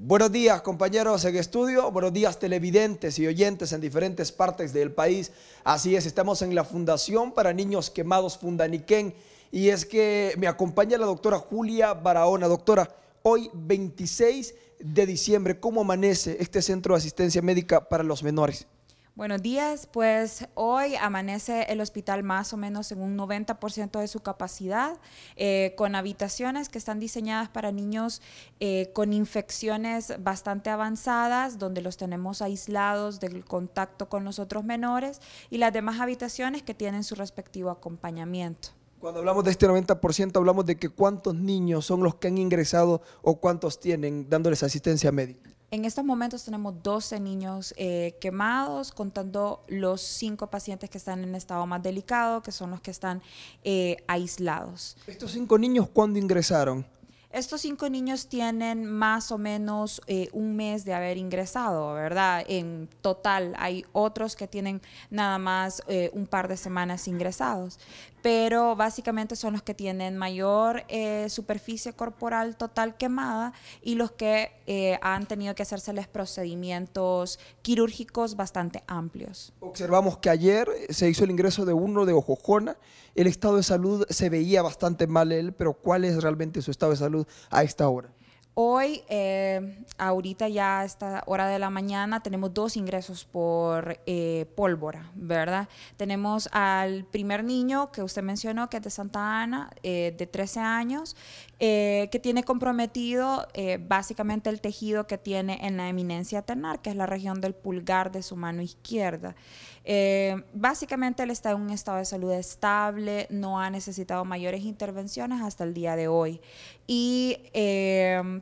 Buenos días compañeros en estudio, buenos días televidentes y oyentes en diferentes partes del país. Así es, estamos en la Fundación para Niños Quemados Fundaniquén y es que me acompaña la doctora Julia Barahona. Doctora, hoy 26 de diciembre, ¿cómo amanece este centro de asistencia médica para los menores? Buenos días, pues hoy amanece el hospital más o menos en un 90% de su capacidad, eh, con habitaciones que están diseñadas para niños eh, con infecciones bastante avanzadas, donde los tenemos aislados del contacto con los otros menores y las demás habitaciones que tienen su respectivo acompañamiento. Cuando hablamos de este 90%, hablamos de que cuántos niños son los que han ingresado o cuántos tienen dándoles asistencia médica. En estos momentos tenemos 12 niños eh, quemados, contando los 5 pacientes que están en estado más delicado, que son los que están eh, aislados. ¿Estos 5 niños cuándo ingresaron? Estos cinco niños tienen más o menos eh, un mes de haber ingresado, ¿verdad? En total hay otros que tienen nada más eh, un par de semanas ingresados, pero básicamente son los que tienen mayor eh, superficie corporal total quemada y los que han tenido que los procedimientos quirúrgicos bastante amplios. Observamos que ayer se hizo el ingreso de uno de Ojojona, el estado de salud se veía bastante mal él, pero ¿cuál es realmente su estado de salud? a esta hora. Hoy, eh, ahorita ya a esta hora de la mañana, tenemos dos ingresos por eh, pólvora, ¿verdad? Tenemos al primer niño que usted mencionó, que es de Santa Ana, eh, de 13 años, que tiene comprometido básicamente el tejido que tiene en la eminencia tenar, que es la región del pulgar de su mano izquierda. básicamente él está en un estado de salud estable, no ha necesitado mayores intervenciones hasta el día de hoy. Y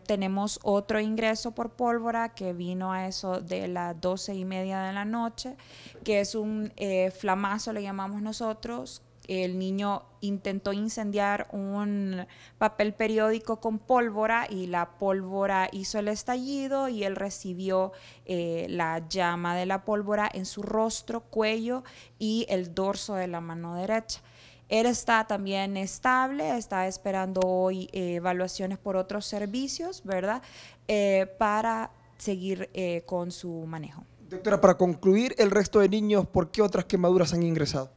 tenemos otro ingreso por pólvora que vino a eso de las doce y media de la noche, que es un eh, flamazo, le llamamos nosotros. El niño intentó incendiar un papel periódico con pólvora y la pólvora hizo el estallido y él recibió eh, la llama de la pólvora en su rostro, cuello y el dorso de la mano derecha. Él está también estable, está esperando hoy eh, evaluaciones por otros servicios, ¿verdad? Eh, para seguir eh, con su manejo. Doctora, para concluir, el resto de niños, ¿por qué otras quemaduras han ingresado?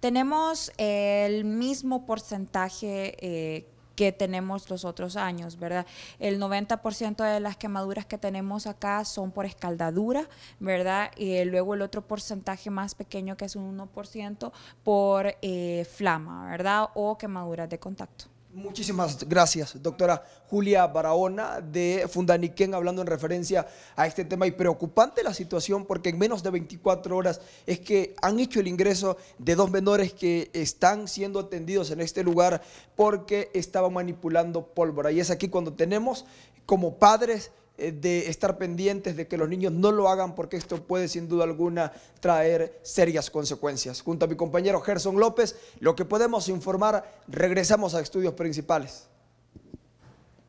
Tenemos el mismo porcentaje que tenemos los otros años, ¿verdad? El 90% de las quemaduras que tenemos acá son por escaldadura, ¿verdad? Y luego el otro porcentaje más pequeño, que es un 1%, por eh, flama, ¿verdad? O quemaduras de contacto. Muchísimas gracias, doctora Julia Barahona de Fundaniquén, hablando en referencia a este tema y preocupante la situación porque en menos de 24 horas es que han hecho el ingreso de dos menores que están siendo atendidos en este lugar porque estaban manipulando pólvora. Y es aquí cuando tenemos como padres eh, de estar pendientes de que los niños no lo hagan porque esto puede sin duda alguna traer serias consecuencias. Junto a mi compañero Gerson López, lo que podemos informar, regresamos a estudios principales.